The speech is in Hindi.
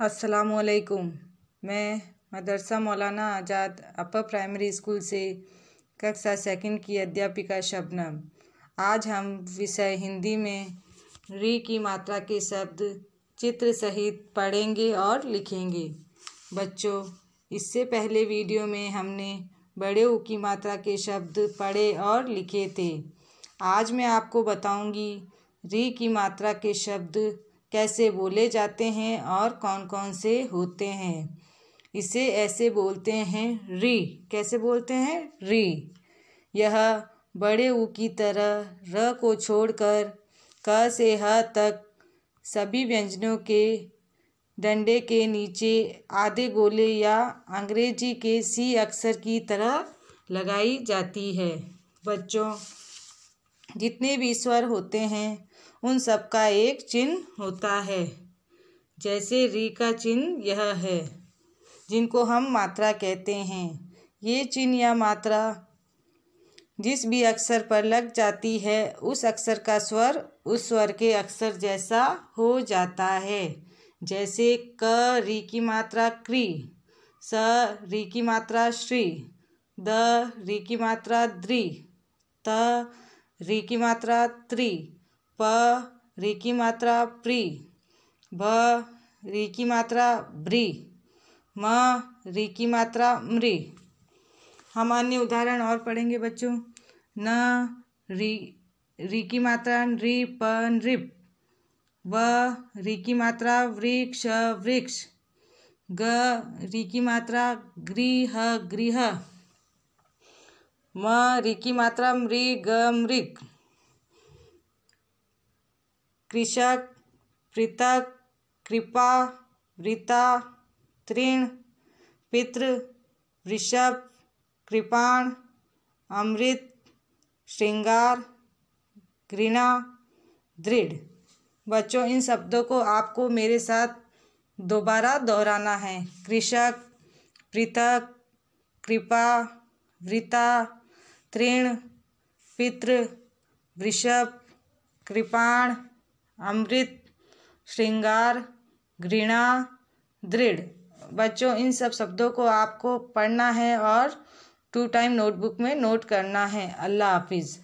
असलकुम मैं मदरसा मौलाना आज़ाद अपर प्राइमरी स्कूल से कक्षा सेकंड की अध्यापिका शबनम आज हम विषय हिंदी में री की मात्रा के शब्द चित्र सहित पढ़ेंगे और लिखेंगे बच्चों इससे पहले वीडियो में हमने बड़े ऊ की मात्रा के शब्द पढ़े और लिखे थे आज मैं आपको बताऊंगी री की मात्रा के शब्द कैसे बोले जाते हैं और कौन कौन से होते हैं इसे ऐसे बोलते हैं री कैसे बोलते हैं री यह बड़े ऊ की तरह र को छोड़कर क से ह तक सभी व्यंजनों के डंडे के नीचे आधे गोले या अंग्रेजी के सी अक्षर की तरह लगाई जाती है बच्चों जितने भी स्वर होते हैं उन सबका एक चिन्ह होता है जैसे री का चिन्ह यह है जिनको हम मात्रा कहते हैं ये चिन्ह या मात्रा जिस भी अक्षर पर लग जाती है उस अक्षर का स्वर उस स्वर के अक्षर जैसा हो जाता है जैसे क री की मात्रा क्री स री की मात्रा श्री द री की मात्रा द्री त री की मात्रा त्री प री की मात्रा प्री भ री की मात्रा ब्री म री की मात्रा मृ हम अन्य उदाहरण और पढ़ेंगे बच्चों न री री की मात्रा नृ प नृप व री की मात्रा वृक्ष वृक्ष ग री की मात्रा गृह गृह म री की मात्रा मृग मृग कृषक पृथक कृपा वृता तृण पितृ वृषभ कृपाण अमृत श्रृंगार घृणा दृढ़ बच्चों इन शब्दों को आपको मेरे साथ दोबारा दोहराना है कृषक पृथक कृपा वृता तृण पितृ वृषभ कृपाण अमृत श्रृंगार घृणा दृढ़ बच्चों इन सब शब्दों को आपको पढ़ना है और टू टाइम नोटबुक में नोट करना है अल्लाह हाफिज़